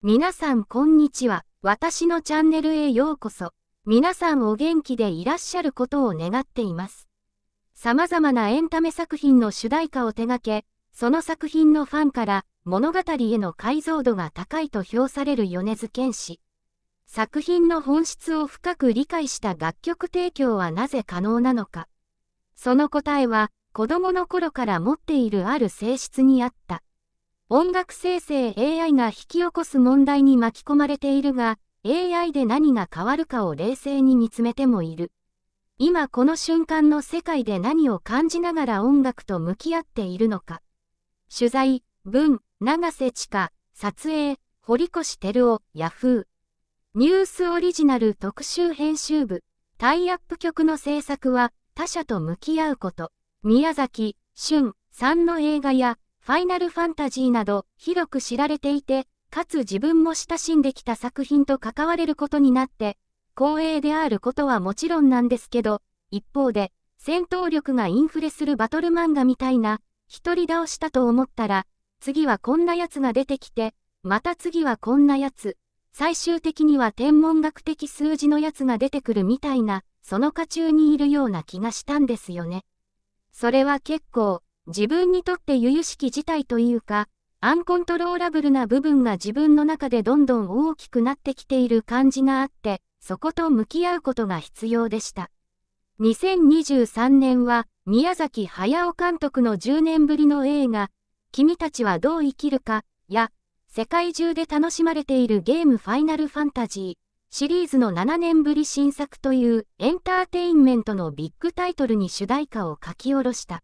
皆さんこんにちは。私のチャンネルへようこそ。皆さんお元気でいらっしゃることを願っています。様々なエンタメ作品の主題歌を手掛け、その作品のファンから物語への解像度が高いと評される米津玄師。作品の本質を深く理解した楽曲提供はなぜ可能なのか。その答えは、子供の頃から持っているある性質にあった。音楽生成 AI が引き起こす問題に巻き込まれているが、AI で何が変わるかを冷静に見つめてもいる。今この瞬間の世界で何を感じながら音楽と向き合っているのか。取材、文、長瀬千佳、撮影、堀越照夫、ヤフー。ニュースオリジナル特集編集部、タイアップ曲の制作は他者と向き合うこと。宮崎、春、さんの映画やファイナルファンタジーなど広く知られていて、かつ自分も親しんできた作品と関われることになって、光栄であることはもちろんなんですけど、一方で、戦闘力がインフレするバトル漫画みたいな、一人倒したと思ったら、次はこんなやつが出てきて、また次はこんなやつ、最終的には天文学的数字のやつが出てくるみたいな、その下中にいるような気がしたんですよね。それは結構、自分にとって由々しき事態というか、アンコントローラブルな部分が自分の中でどんどん大きくなってきている感じがあって、そこと向き合うことが必要でした。2023年は、宮崎駿監督の10年ぶりの映画、君たちはどう生きるか、や、世界中で楽しまれているゲームファイナルファンタジー、シリーズの7年ぶり新作というエンターテインメントのビッグタイトルに主題歌を書き下ろした。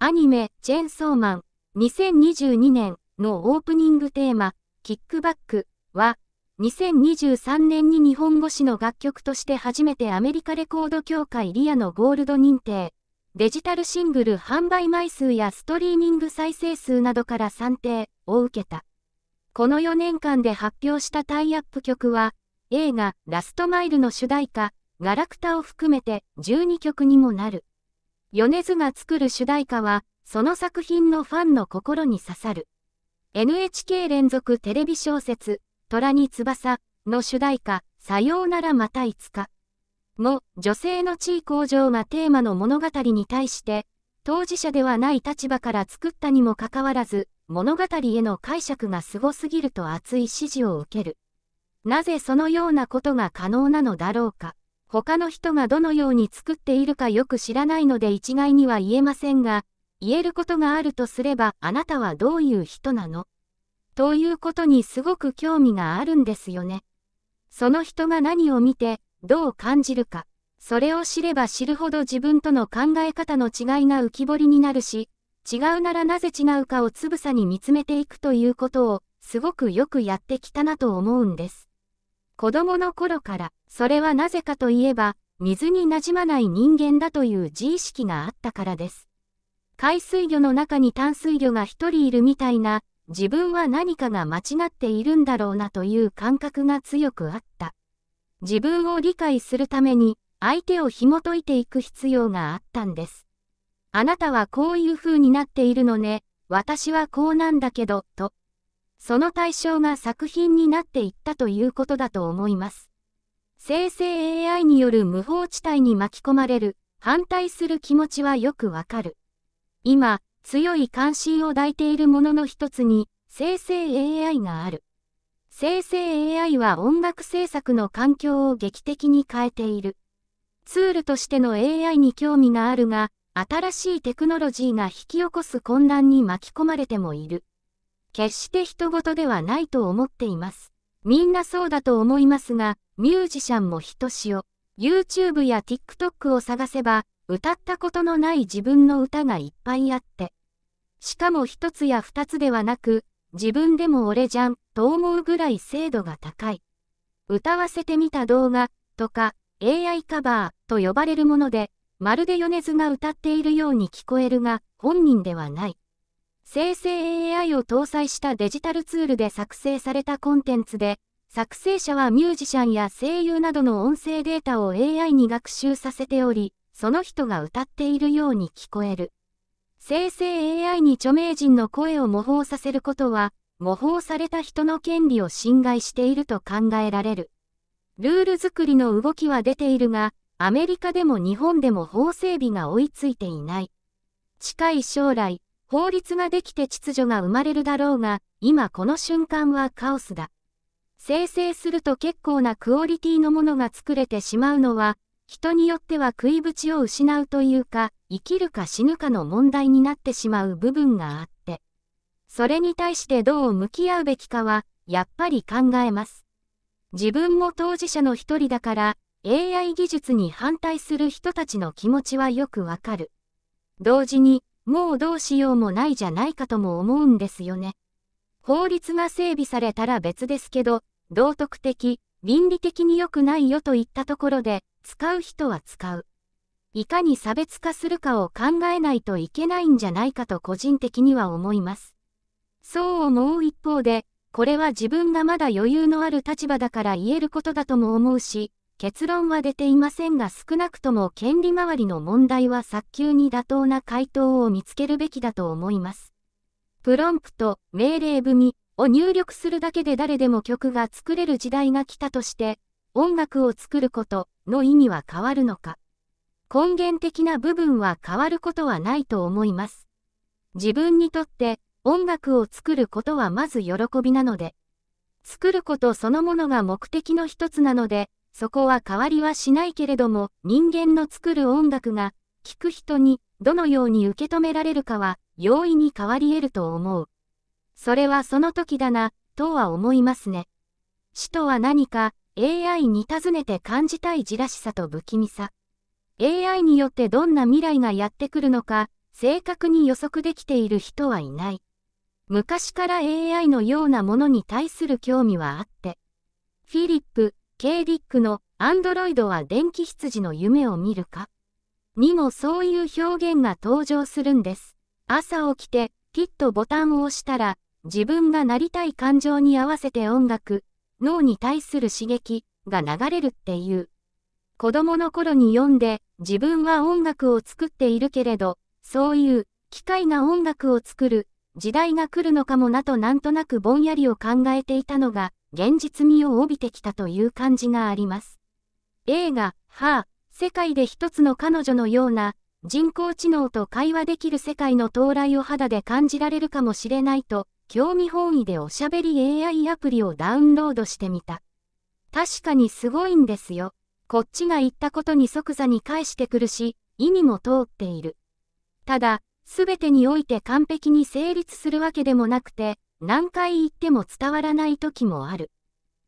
アニメ、チェンソーマン、2022年のオープニングテーマ、キックバックは、2023年に日本語詞の楽曲として初めてアメリカレコード協会リアのゴールド認定、デジタルシングル販売枚数やストリーミング再生数などから算定を受けた。この4年間で発表したタイアップ曲は、映画、ラストマイルの主題歌、ガラクタを含めて12曲にもなる。米津が作る主題歌は、その作品のファンの心に刺さる。NHK 連続テレビ小説、虎に翼の主題歌、さようならまたいつか。も、女性の地位向上がテーマの物語に対して、当事者ではない立場から作ったにもかかわらず、物語への解釈がすごすぎると熱い支持を受ける。なぜそのようなことが可能なのだろうか。他の人がどのように作っているかよく知らないので一概には言えませんが、言えることがあるとすればあなたはどういう人なのということにすごく興味があるんですよね。その人が何を見て、どう感じるか、それを知れば知るほど自分との考え方の違いが浮き彫りになるし、違うならなぜ違うかをつぶさに見つめていくということを、すごくよくやってきたなと思うんです。子供の頃から、それはなぜかといえば、水になじまない人間だという自意識があったからです。海水魚の中に淡水魚が一人いるみたいな、自分は何かが間違っているんだろうなという感覚が強くあった。自分を理解するために、相手を紐解いていく必要があったんです。あなたはこういう風になっているのね、私はこうなんだけど、と、その対象が作品になっていったということだと思います。生成 AI による無法地帯に巻き込まれる、反対する気持ちはよくわかる。今、強い関心を抱いているものの一つに、生成 AI がある。生成 AI は音楽制作の環境を劇的に変えている。ツールとしての AI に興味があるが、新しいテクノロジーが引き起こす混乱に巻き込まれてもいる。決して人事ではないと思っています。みんなそうだと思いますが、ミュージシャンもひとしお、YouTube や TikTok を探せば、歌ったことのない自分の歌がいっぱいあって。しかも一つや二つではなく、自分でも俺じゃん、と思うぐらい精度が高い。歌わせてみた動画、とか、AI カバー、と呼ばれるもので、まるで米津が歌っているように聞こえるが、本人ではない。生成 AI を搭載したデジタルツールで作成されたコンテンツで、作成者はミュージシャンや声優などの音声データを AI に学習させており、その人が歌っているように聞こえる。生成 AI に著名人の声を模倣させることは、模倣された人の権利を侵害していると考えられる。ルール作りの動きは出ているが、アメリカでも日本でも法整備が追いついていない。近い将来、法律ができて秩序が生まれるだろうが、今この瞬間はカオスだ。生成すると結構なクオリティのものが作れてしまうのは、人によっては食いぶちを失うというか、生きるか死ぬかの問題になってしまう部分があって、それに対してどう向き合うべきかは、やっぱり考えます。自分も当事者の一人だから、AI 技術に反対する人たちの気持ちはよくわかる。同時に、もうどうしようもないじゃないかとも思うんですよね。法律が整備されたら別ですけど、道徳的、倫理的に良くないよといったところで、使う人は使う。いかに差別化するかを考えないといけないんじゃないかと個人的には思います。そう思う一方で、これは自分がまだ余裕のある立場だから言えることだとも思うし、結論は出ていませんが少なくとも権利回りの問題は早急に妥当な回答を見つけるべきだと思います。プロンプト、命令文を入力するだけで誰でも曲が作れる時代が来たとして、音楽を作ることの意味は変わるのか。根源的な部分は変わることはないと思います。自分にとって音楽を作ることはまず喜びなので、作ることそのものが目的の一つなので、そこは変わりはしないけれども、人間の作る音楽が、聴く人に、どのように受け止められるかは、容易に変わり得ると思う。それはその時だな、とは思いますね。死とは何か、AI に尋ねて感じたいじらしさと不気味さ。AI によってどんな未来がやってくるのか、正確に予測できている人はいない。昔から AI のようなものに対する興味はあって。フィリップ、K ディックのアンドロイドは電気羊の夢を見るかにもそういう表現が登場するんです。朝起きて、ピッとボタンを押したら、自分がなりたい感情に合わせて音楽、脳に対する刺激が流れるっていう。子供の頃に読んで、自分は音楽を作っているけれど、そういう機械が音楽を作る時代が来るのかもなとなんとなくぼんやりを考えていたのが、現実味を帯びてきたという感じがあります。映画、はあ、世界で一つの彼女のような、人工知能と会話できる世界の到来を肌で感じられるかもしれないと、興味本位でおしゃべり AI アプリをダウンロードしてみた。確かにすごいんですよ。こっちが言ったことに即座に返してくるし、意味も通っている。ただ、すべてにおいて完璧に成立するわけでもなくて、何回言っても伝わらない時もある。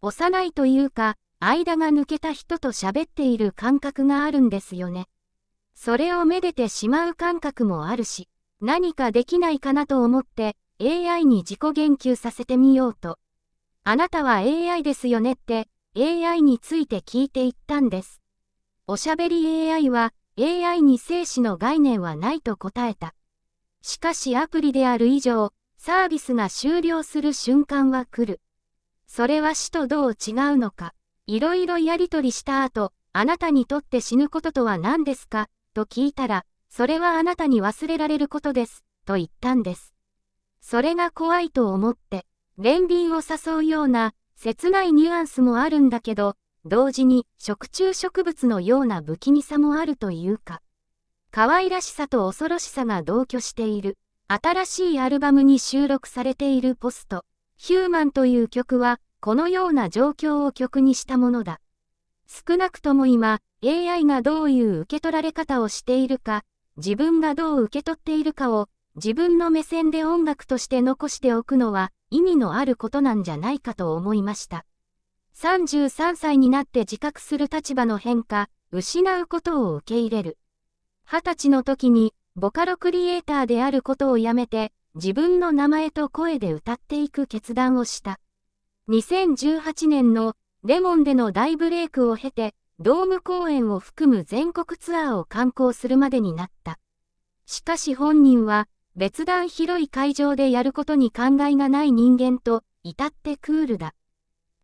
幼いというか、間が抜けた人と喋っている感覚があるんですよね。それをめでてしまう感覚もあるし、何かできないかなと思って AI に自己言及させてみようと。あなたは AI ですよねって AI について聞いていったんです。おしゃべり AI は AI に生死の概念はないと答えた。しかしアプリである以上、サービスが終了する瞬間は来る。それは死とどう違うのか。いろいろやりとりした後、あなたにとって死ぬこととは何ですかと聞いたら、それはあなたに忘れられることです、と言ったんです。それが怖いと思って、憐憫を誘うような、切ないニュアンスもあるんだけど、同時に食虫植物のような不気味さもあるというか、可愛らしさと恐ろしさが同居している。新しいアルバムに収録されているポスト、ヒューマンという曲は、このような状況を曲にしたものだ。少なくとも今、AI がどういう受け取られ方をしているか、自分がどう受け取っているかを、自分の目線で音楽として残しておくのは、意味のあることなんじゃないかと思いました。33歳になって自覚する立場の変化、失うことを受け入れる。20歳の時にボカロクリエイターであることをやめて、自分の名前と声で歌っていく決断をした。2018年のレモンでの大ブレイクを経て、ドーム公演を含む全国ツアーを観光するまでになった。しかし本人は、別段広い会場でやることに考えがない人間と、至ってクールだ。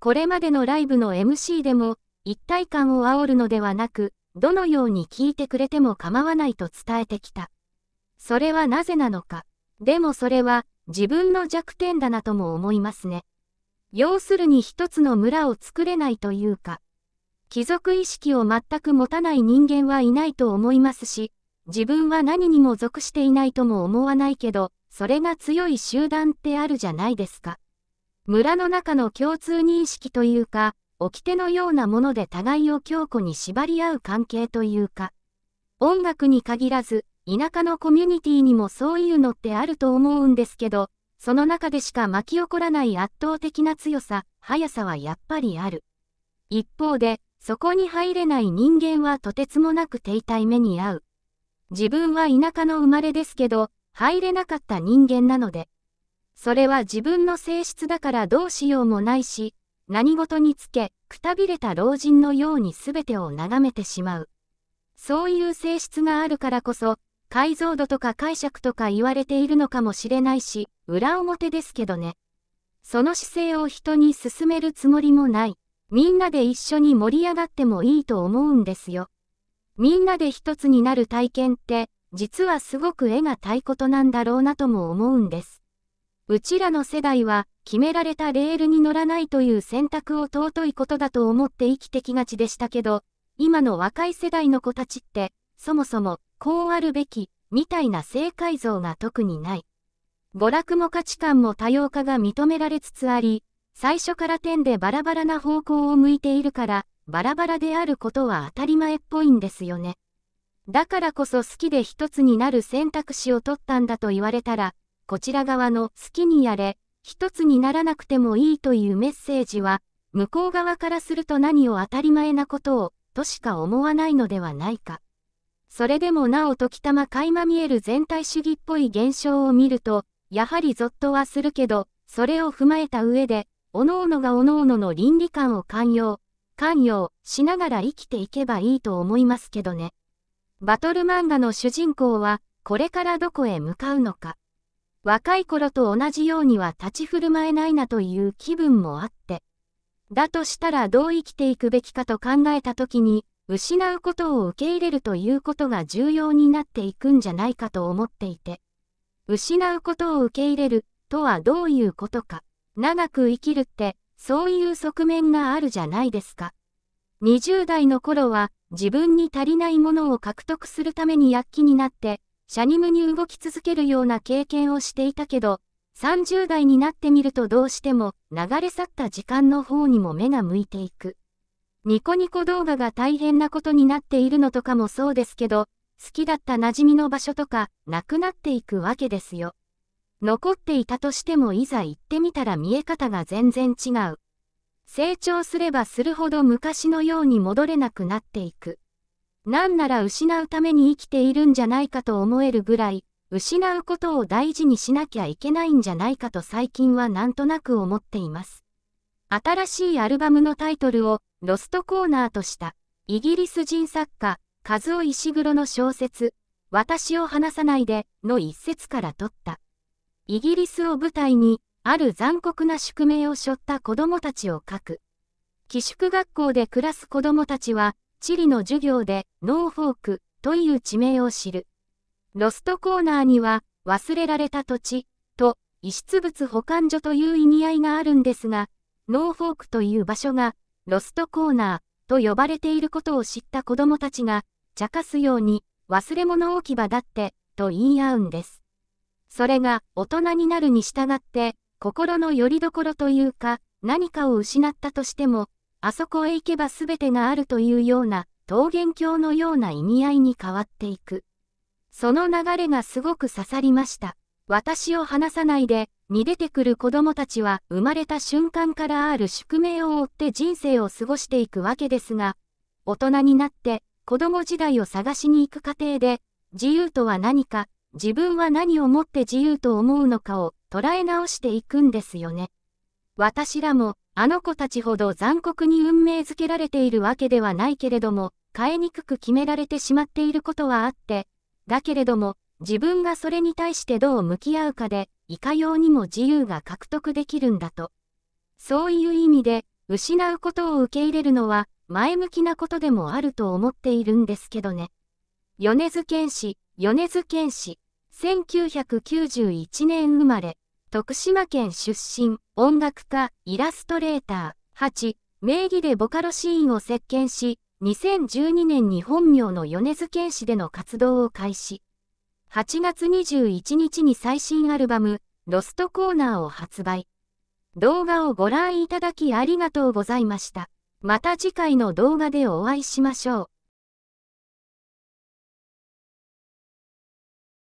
これまでのライブの MC でも、一体感を煽るのではなく、どのように聞いてくれても構わないと伝えてきた。それはなぜなのか。でもそれは自分の弱点だなとも思いますね。要するに一つの村を作れないというか、貴族意識を全く持たない人間はいないと思いますし、自分は何にも属していないとも思わないけど、それが強い集団ってあるじゃないですか。村の中の共通認識というか、掟のようなもので互いを強固に縛り合う関係というか、音楽に限らず、田舎のコミュニティにもそういうのってあると思うんですけど、その中でしか巻き起こらない圧倒的な強さ、速さはやっぱりある。一方で、そこに入れない人間はとてつもなく手痛い目に遭う。自分は田舎の生まれですけど、入れなかった人間なので。それは自分の性質だからどうしようもないし、何事につけ、くたびれた老人のように全てを眺めてしまう。そういう性質があるからこそ、解像度とか解釈とか言われているのかもしれないし、裏表ですけどね。その姿勢を人に勧めるつもりもない。みんなで一緒に盛り上がってもいいと思うんですよ。みんなで一つになる体験って、実はすごく絵がたいことなんだろうなとも思うんです。うちらの世代は、決められたレールに乗らないという選択を尊いことだと思って生きてきがちでしたけど、今の若い世代の子たちって、そもそもこうあるべき、みたいな正解像が特にない。娯楽も価値観も多様化が認められつつあり、最初から点でバラバラな方向を向いているから、バラバラであることは当たり前っぽいんですよね。だからこそ好きで一つになる選択肢を取ったんだと言われたら、こちら側の好きにやれ、一つにならなくてもいいというメッセージは、向こう側からすると何を当たり前なことを、としか思わないのではないか。それでもなお時たま垣間見える全体主義っぽい現象を見ると、やはりぞっとはするけど、それを踏まえた上で、おのおのがおのおのの倫理観を寛容、寛容しながら生きていけばいいと思いますけどね。バトル漫画の主人公は、これからどこへ向かうのか。若い頃と同じようには立ち振る舞えないなという気分もあって。だとしたらどう生きていくべきかと考えた時に、失うことを受け入れるということが重要になっていくんじゃないかと思っていて、失うことを受け入れるとはどういうことか、長く生きるってそういう側面があるじゃないですか。20代の頃は自分に足りないものを獲得するために躍起になって、シャニムに動き続けるような経験をしていたけど、30代になってみるとどうしても流れ去った時間の方にも目が向いていく。ニコニコ動画が大変なことになっているのとかもそうですけど、好きだった馴染みの場所とか、なくなっていくわけですよ。残っていたとしてもいざ行ってみたら見え方が全然違う。成長すればするほど昔のように戻れなくなっていく。なんなら失うために生きているんじゃないかと思えるぐらい、失うことを大事にしなきゃいけないんじゃないかと最近はなんとなく思っています。新しいアルバムのタイトルをロストコーナーとした、イギリス人作家、カズオ・イシグロの小説、私を離さないでの一節から取った。イギリスを舞台に、ある残酷な宿命を背負った子供たちを書く。寄宿学校で暮らす子供たちは、地理の授業でノーフォークという地名を知る。ロストコーナーには、忘れられた土地と遺失物保管所という意味合いがあるんですが、ノーフォークという場所が、ロストコーナーと呼ばれていることを知った子供たちが、茶化すように、忘れ物置き場だって、と言い合うんです。それが、大人になるに従って、心の拠り所というか、何かを失ったとしても、あそこへ行けば全てがあるというような、桃源郷のような意味合いに変わっていく。その流れがすごく刺さりました。私を離さないで、に出てくる子供たちは生まれた瞬間からある宿命を追って人生を過ごしていくわけですが、大人になって子供時代を探しに行く過程で、自由とは何か、自分は何をもって自由と思うのかを捉え直していくんですよね。私らも、あの子たちほど残酷に運命づけられているわけではないけれども、変えにくく決められてしまっていることはあって、だけれども、自分がそれに対してどう向き合うかで、いかようにも自由が獲得できるんだと。そういう意味で、失うことを受け入れるのは、前向きなことでもあると思っているんですけどね。米津玄師、米津玄師、1991年生まれ、徳島県出身、音楽家、イラストレーター、8、名義でボカロシーンを席巻し、2012年に本名の米津玄師での活動を開始。8月21日に最新アルバム、ロストコーナーを発売。動画をご覧いただきありがとうございました。また次回の動画でお会いしましょう。